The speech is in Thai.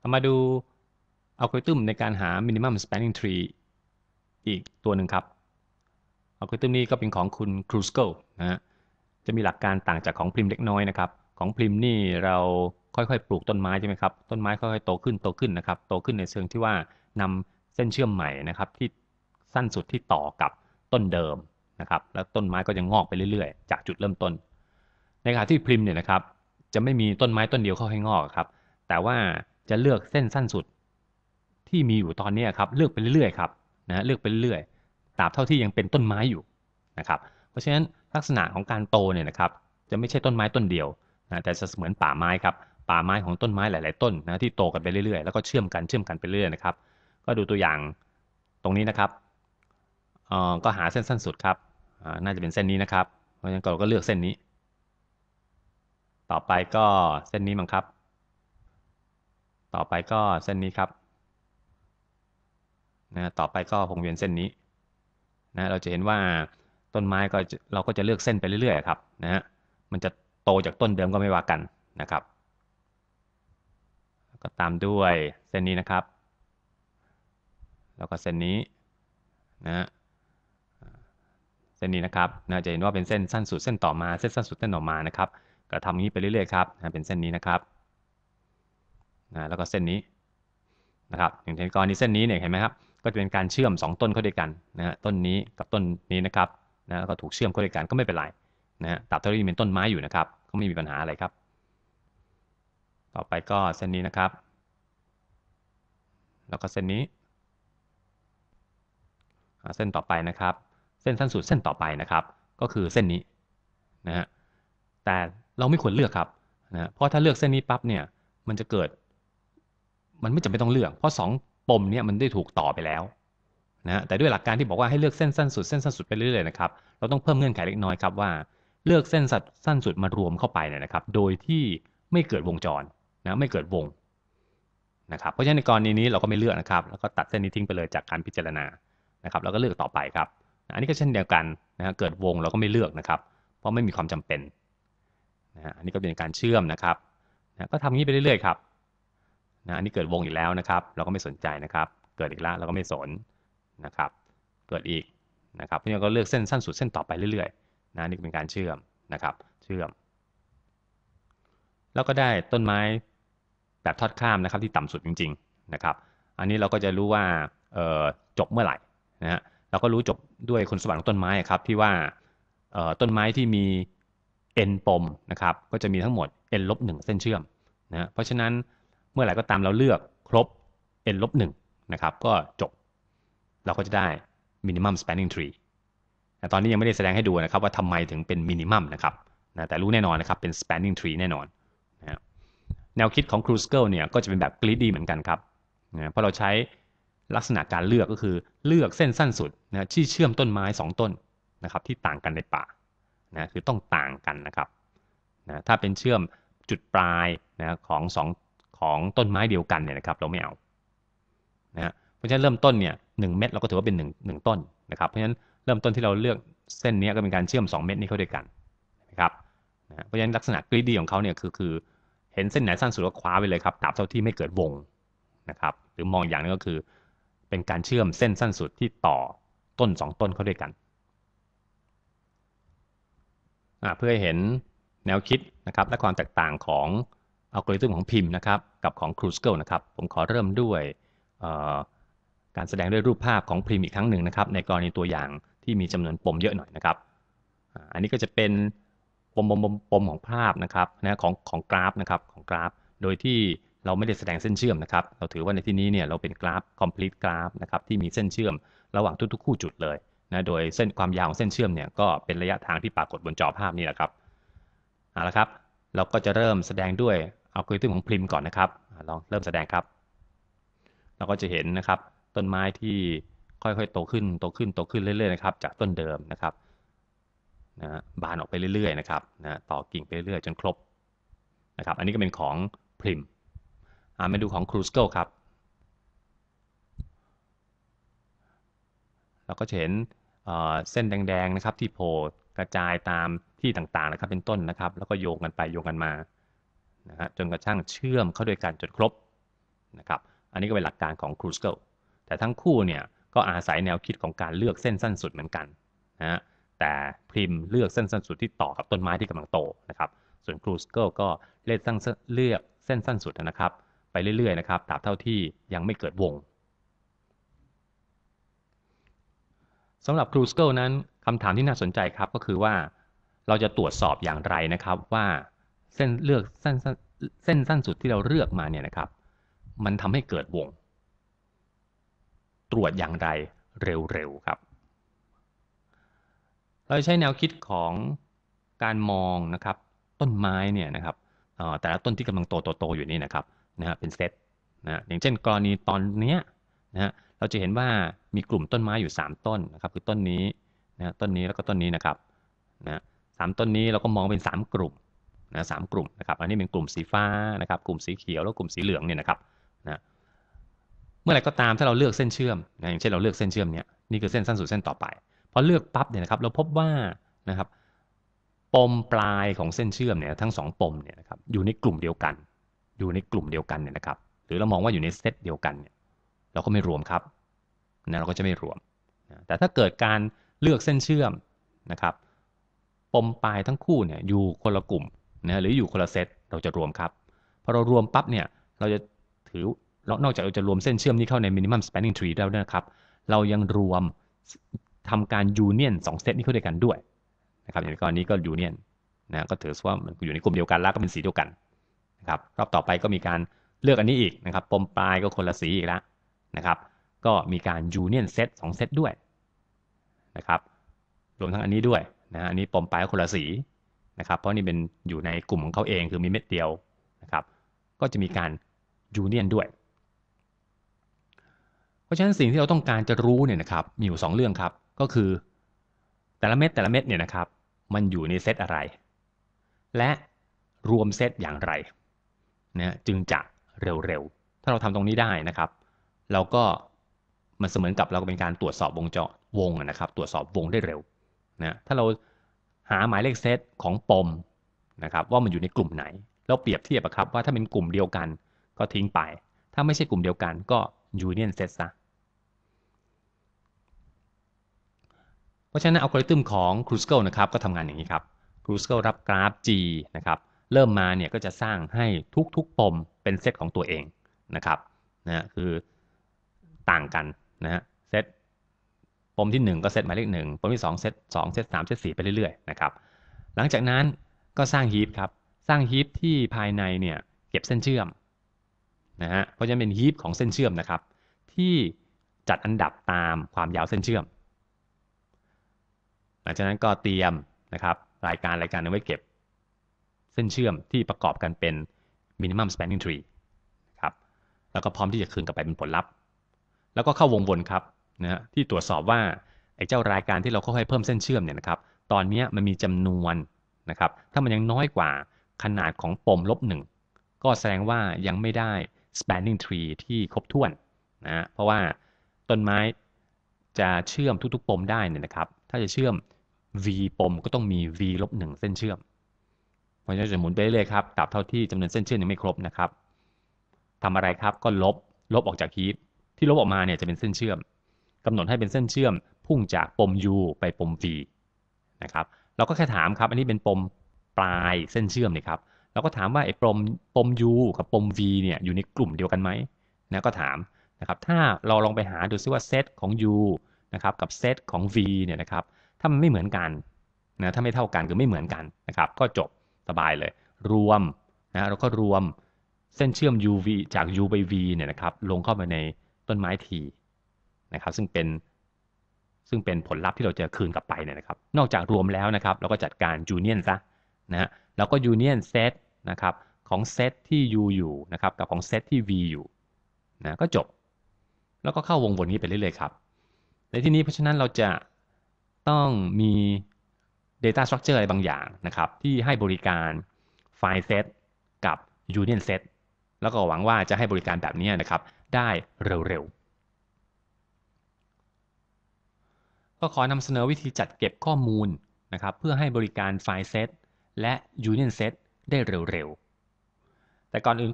เรามาดูอัลกอริทึมในการหา minimum spanning tree อีกตัวหนึ่งครับอัลกอริทึมนี้ก็เป็นของคุณครูสโกนะฮะจะมีหลักการต่างจากของพริมเล็กน้อยนะครับ ของพริมนี่เราค่อยๆปลูกต้นไม้ใช่ไหมครับต้นไม้ค่อยๆโตขึ้นโตขึ้นนะครับโตขึ้นในเชิงที่ว่านำเส้นเชื่อมใหม่นะครับ ที่สั้นสุดที่ต่อกับต้นเดิมนะครับ แล้วต้นไม้ก็จะงอกไปเรื่อยๆจากจุดเริ่มต้น ในขณะที่พริมเนี่ยนะครับ จะไม่มีต้นไม้ต้นเดียวเข้าให้งอกครับ แต่ว่าจะเลือกเส้นสั้นสุดที่มีอยู่ตอนนี้ครับ เลือกไปเรื่อยๆครับนะเลือกไปเรื่อยๆตราบเท่าที่ยังเป็นต้นไม้อยู่นะครับ เพราะฉะนั้นลักษณะของการโตเนี่ยนะครับ จะไม่ใช่ต้นไม้ต้นเดียวนะแต่จะเหมือนป่าไม้ครับป่าไม้ของต้นไม้ หลาย ๆ ต้น นะที่โตกันไปเรื่อยๆแล้วก็เชื่อมกันเชื่อมกันไปเรื่อยนะครับ ก็ดูตัวอย่างตรงนี้นะครับออก็หาเส้นสั้นสุดครับน่าจะเป็นเส้นนี้นะครับเพราะฉะนั้นเราก็เลือกเส้นนี้ ต่อไปก็เส้นนี้มั้งครับต่อไปก็เส้นนี้ครับนะต่อไปก็วงเวียนเส้นนี้นะเราจะเห็นว่าต้นไม้ก็เราก็จะเลือกเส้นไปเรื่อยๆครับ นะฮะมันจะโตจากต้นเดิมก็ไม่ว่ากันนะครับก็ตามด้วยเส้นนี้นะครับ แล้วก็เส้นนี้นะเส้นนี้นะครับนะจะเห็นว่าเป็นเส้นสั้นสุดเส้นต่อมาเส้นสั้นสุดเส้นต่อมานะครับ ก็ทำนี้ไปเรื่อยๆครับนะเป็นเส้นนี้นะครับนะแล้วก็เส้นนี้นะครับ อย่างเช่นกรณีเส้นนี้เนี่ยเห็นไหมครับ ก็จะเป็นการเชื่อม 2 ต้นเข้าด้วยกันนะฮะ ต้นนี้กับต้นนี้นะครับนะแล้วก็ถูกเชื่อมเข้าด้วยกันก็ไม่เป็นไรนะฮะตับเท่าที่เป็นต้นไม้อยู่นะครับ ก็ไม่มีปัญหาอะไรครับ ต่อไปก็เส้นนี้นะครับ แล้วก็เส้นนี้ เส้นต่อไปนะครับ เส้นสั้นสุดเส้นต่อไปนะครับ ก็คือเส้นนี้นะฮะ แต่เราไม่ควรเลือกครับนะเพราะถ้าเลือกเส้นนี้ปั๊บเนี่ย มันจะเกิดมันไม่จำเป็นต้องเลือก เพราะ 2ปมเนี่ยมันได้ถูกต่อไปแล้วนะแต่ด้วยหลักการที่บอกว่าให้เลือกเส้นสั้นสุดเส้นสั้นสุดไปเรื่อยๆนะครับ เราต้องเพิ่มเงื่อนไขเล็กน้อยครับว่าเลือกเส้นสั้นสุดมารวมเข้าไปเนี่ยนะครับ โดยที่ไม่เกิดวงจรนะไม่เกิดวงนะครับ เพราะฉะนั้นในกรณีนี้เราก็ไม่เลือกนะครับแล้วก็ตัดเส้นนี้ทิ้งไปเลยจากการพิจารณานะครับ แล้วก็เลือกต่อไปครับ อันนี้ก็เช่นเดียวกันนะเกิดวงเราก็ไม่เลือกนะครับ เพราะไม่มีความจำเป็นนะอันนี้ก็เป็นการเชื่อมนะครับนะก็ทำี้ไปเรื่อยๆครับนะอันนี้เกิดวงอีกแล้วนะครับ เราก็ไม่สนใจนะครับ เกิดอีกแล้วเราก็ไม่สนนะครับ เกิดอีกนะครับเพราะฉนั้นก็เลือกเส้นสั้นสุดเส้นต่อไปเรื่อยๆนะนี่เป็นการเชื่อมนะครับ เชื่อม แล้วก็ได้ต้นไม้แบบทอดข้ามนะครับที่ต่ำสุดจริงๆนะครับ อันนี้เราก็จะรู้ว่าจบเมื่อไหร่นะฮะ เราก็รู้จบด้วยคุณสมบัติของต้นไม้ครับที่ว่าต้นไม้ที่มี n ปมนะครับ ก็จะมีทั้งหมด n ลบหนึ่งเส้นเชื่อมนะเพราะฉะนั้นเมื่อไหร่ก็ตามเราเลือกครบ n ลบ1นะครับ ก็จบ เราก็จะได้ minimum spanning tree แต่ตอนนี้ยังไม่ได้แสดงให้ดูนะครับว่าทำไมถึงเป็น minimum นะครับนะแต่รู้แน่นอนนะครับ เป็น spanning tree แน่นอนนะแนวคิดของ Kruskal เนี่ยก็จะเป็นแบบ greedy เหมือนกันครับนะเพราะเราใช้ลักษณะการเลือกก็คือเลือกเส้นสั้นสุดนะที่เชื่อมต้นไม้ 2 ต้นนะครับที่ต่างกันในป่านะคือต้องต่างกันนะครับนะถ้าเป็นเชื่อมจุดปลายนะของ 2ของต้นไม้เดียวกันเนี่ยนะครับเราไม่เอานะฮะเพราะฉะนั้นเริ่มต้นเนี่ยหเม็ดเราก็ถือว่าเป็น1ึต้นนะครับเพราะฉะนั้นเริ่มต้นที่เราเลือกเส้นนี้ก็เป็นการเชื่อม 2 เม็ดนี้เข้าด้วยกันนะครับนะเพราะฉะนั้นลักษณะกรีดีของเขาเนี่ยคือคือเห็นเส้นไหนสั้นสุดก็คว้าไปเลยครับตราบเท่าที่ไม่เกิดวงนะครับ หรือมองอย่างนึงก็คือเป็นการเชื่อมเส้นสั้นสุดที่ต่อต้น 2 ต้นเข้าด้วยกันเพื่อให้เห็นแนวคิดนะครับ และความแตกต่างของอัลกอริทึมของพิมพ์นะครับ กับของ Crucial นะครับ ผมขอเริ่มด้วยการแสดงด้วยรูปภาพของพิมพ์อีกครั้งหนึ่งนะครับ ในกรณีตัวอย่างที่มีจำนวนปมเยอะหน่อยนะครับ อันนี้ก็จะเป็น ปมปมปมปมของภาพนะครับนะของของกราฟนะครับ ของกราฟ โดยที่เราไม่ได้แสดงเส้นเชื่อมนะครับ เราถือว่าในที่นี้เนี่ยเราเป็นกราฟ complete กราฟนะครับที่มีเส้นเชื่อมระหว่างทุกๆคู่จุดเลยนะโดยเส้นความยาวของเส้นเชื่อมเนี่ยก็เป็นระยะทางที่ปรากฏบนจอภาพนี่แหละครับเอาละครับเราก็จะเริ่มแสดงด้วยเอคลกริทึมของพริมก่อนนะครับลองเริ่มแสดงครับ เราก็จะเห็นนะครับต้นไม้ที่ค่อยๆโตขึ้นโตขึ้นโตขึ้นเรื่อยๆนะครับจากต้นเดิมนะครับนะบานออกไปเรื่อยๆนะครับนะต่อกิ่งไปเรื่อยๆจนครบนะครับ อันนี้ก็เป็นของพริมมาดูของครูสเกิลครับ เราก็จะเห็นเส้นแดงๆนะครับที่โผล่กระจายตามที่ต่างๆนะครับ เป็นต้นนะครับ แล้วก็โยงกันไปโยงกันมานะฮะจนกระทั่งเชื่อมเข้าด้วยกันจนครบนะครับ อันนี้ก็เป็นหลักการของครูสเกิลแต่ทั้งคู่เนี่ย ก็อาศัยแนวคิดของการเลือกเส้นสั้นสุดเหมือนกันนะฮะ แต่พริมเลือกเส้นสั้นสุดที่ต่อกับต้นไม้ที่กำลังโตนะครับ ส่วนรูสเกิลก็เลือกสั้นเลือกเส้นสั้นสุดนะครับ ไปเรื่อยๆนะครับ ตราบเท่าที่ยังไม่เกิดวงสำหรับครูสเกิลนั้นคำถามที่น่าสนใจครับก็คือว่าเราจะตรวจสอบอย่างไรนะครับว่าเส้นเลือกเส้นเส้นสั้นสุดที่เราเลือกมาเนี่ยนะครับ มันทำให้เกิดวง ตรวจอย่างไรเร็วๆครับ เราใช้แนวคิดของการมองนะครับ ต้นไม้เนี่ยนะครับแต่ละต้นที่กำลังโตโตๆอยู่นี่นะครับนะฮะเป็นเซตนะอย่างเช่นกรณีตอนเนี้ยนะฮะเราจะเห็นว่ามีกลุ่มต้นไม้อยู่ 3 ต้นนะครับ คือต้นนี้นะต้นนี้แล้วก็ต้นนี้นะครับนะสามต้นนี้เราก็มองเป็น 3 กลุ่มนะสกลุ่มนะครับ อันนี้เป็นกลุ่มสีฟ้านะครับ กลุ่มสีเขียว แล้วกลุ่มสีเหลืองเนี่ยนะครับนะเมื่อไรก็ตามถ้าเราเลือกเส้นเชื่อมนะ อย่างเช่นเราเลือกเส้นเชื่อมเนี่ยนี่คือเส้นสั้นสุดเส้นต่อไปพอเลือกปั๊บเนี่ยนะครับ เราพบว่านะครับปมปลายของเส้นเชื่อมเนี่ย ทั้ง2ปมเนี่ยนะครับอยู่ในกลุ่มเดียวกัน อยู่ในกลุ่มเดียวกันเนี่ยนะครับ หรือเรามองว่าอยู่ในเซตเดียวกันเนี่ยเราก็ไม่รวมครับนะเราก็จะไม่รวมนะแต่ถ้าเกิดการเลือกเส้นเชื่อมนะครับ ปมปลายทั้งคู่เนี่ยอยู่คนละกลุ่มนะหรืออยู่คนละเซตเราจะรวมครับพอเรารวมปั๊บเนี่ย เราจะถือนอกจากเราจะรวมเส้น เชื่อมนี้เข้าใน minimum spanning tree แล้วนะครับ เรายังรวมทำการ union งเซตนี้เข้าด้วยกันด้วยนะครับอย่างกรณีก็ union นะก็ถือว่ามันอยู่ในกลุ่มเดียวกันแล้วก็เป็นสีเดียวกันนะครับรอบต่อไปก็มีการเลือกอันนี้อีกนะครับปมปลายก็คนละสีอีกแล้วนะครับ ก็มีการ union set งเซตด้วยนะครับรวมทั้งอันนี้ด้วยนะอันนี้ปมปลายคนละสีนะครับเพราะนี่เป็นอยู่ในกลุ่มของเขาเองคือมีเม็ดเดียวนะครับ ก็จะมีการยูเนียนด้วยเพราะฉะนั้นสิ่งที่เราต้องการจะรู้เนี่ยนะครับมีอยู่ 2 เรื่องครับก็คือ แต่ละเม็ดแต่ละเม็ดเนี่ยนะครับมันอยู่ในเซตอะไร และรวมเซตอย่างไรนะจึงจะเร็ว ๆ ถ้าเราทำตรงนี้ได้นะครับ เราก็มันเสมือนกับเราเป็นการตรวจสอบวงจรวงนะครับ ตรวจสอบวงได้เร็วนะถ้าเราหาหมายเลขเซตของปมนะครับว่ามันอยู่ในกลุ่มไหน แล้วเปรียบเทียบครับว่าถ้าเป็นกลุ่มเดียวกันก็ทิ้งไป ถ้าไม่ใช่กลุ่มเดียวกันก็ยูเนียนเซตซะเพราะฉะนั้นอัลกอริทึมของ Kruskal นะครับก็ทำงานอย่างนี้ครับ Kruskal รับกราฟ G นะครับเริ่มมาเนี่ยก็จะสร้างให้ทุกๆปมเป็นเซตของตัวเองนะครับนะคือต่างกันนะฮะเซตมที่ 1 ก็เซตหมายเลขหนึ่งปมที่2เซต2 เซต3 เซต4ไปเรื่อยๆ นะครับ หลังจากนั้นก็สร้างฮีปครับสร้างฮีปที่ภายในเนี่ยเก็บเส้นเชื่อมนะฮะเพราะฉะนั้นเป็นฮีปของเส้นเชื่อมนะครับที่จัดอันดับตามความยาวเส้นเชื่อม หลังจากนั้นก็เตรียมนะครับรายการรายการนึงไว้เก็บเส้นเชื่อมที่ประกอบกันเป็น minimum spanning tree ครับแล้วก็พร้อมที่จะคืนกลับไปเป็นผลลัพธ์ แล้วก็เข้าวงวนครับนะที่ตรวจสอบว่าไอ้เจ้ารายการที่เราค่อยๆเพิ่มเส้นเชื่อมเนี่ยนะครับ ตอนนี้มันมีจำนวนนะครับ ถ้ามันยังน้อยกว่าขนาดของปมลบหนึ่งก็แสดงว่ายังไม่ได้ spanning tree ที่ครบถ้วนนะ เพราะว่าต้นไม้จะเชื่อมทุกๆ ปมได้เนี่ยนะครับ ถ้าจะเชื่อม v ปม ก็ต้องมี v ลบหนึ่งเส้นเชื่อม เพราะฉะนั้นจะหมุนไปเรื่อยครับ ตราบเท่าที่จำนวนเส้นเชื่อมยังไม่ครบนะครับทำอะไรครับ ก็ลบ ลบออกจากคีปที่ลบออกมาเนี่ยจะเป็นเส้นเชื่อมกำหนดให้เป็นเส้นเชื่อมพุ่งจากปม U ไปปม V นะครับเราก็แค่ถามครับ อันนี้เป็นปมปลายเส้นเชื่อมนี่ครับเราก็ถามว่าไอ้ปมปม U กับปม V เนี่ยอยู่ในกลุ่มเดียวกันไหมนะก็ถามนะครับ ถ้าเราลองไปหาดูซิว่าเซตของ U นะครับกับเซตของ V เนี่ยนะครับ ถ้ามันไม่เหมือนกันนะถ้าไม่เท่ากันคือไม่เหมือนกันนะครับก็จบสบายเลยรวมนะเราก็รวมเส้นเชื่อม UV จาก U ไป V เนี่ยนะครับลงเข้าไปในต้นไม้ทีนะครับซึ่งเป็นซึ่งเป็นผลลัพธ์ที่เราจะคืนกลับไปเนี่ยนะครับนอกจากรวมแล้วนะครับเราก็จัดการยูเนียนซะนะฮะแล้วก็ยูเนียนเซตนะครับของเซตที่ u อยู่นะครับกับของเซตที่ v อยู่นะก็จบ แล้วก็เข้าวงวนนี้ไปเรื่อยๆครับ ในที่นี้เพราะฉะนั้นเราจะต้องมี data structure อะไรบางอย่างนะครับที่ให้บริการไฟล์เซตกับ union set แล้วก็หวังว่าจะให้บริการแบบนี้นะครับได้เร็วๆก็ขอนำเสนอวิธีจัดเก็บข้อมูลนะครับเพื่อให้บริการไฟล์เซตและ Union Set ได้เร็วๆแต่ก่อนอื่น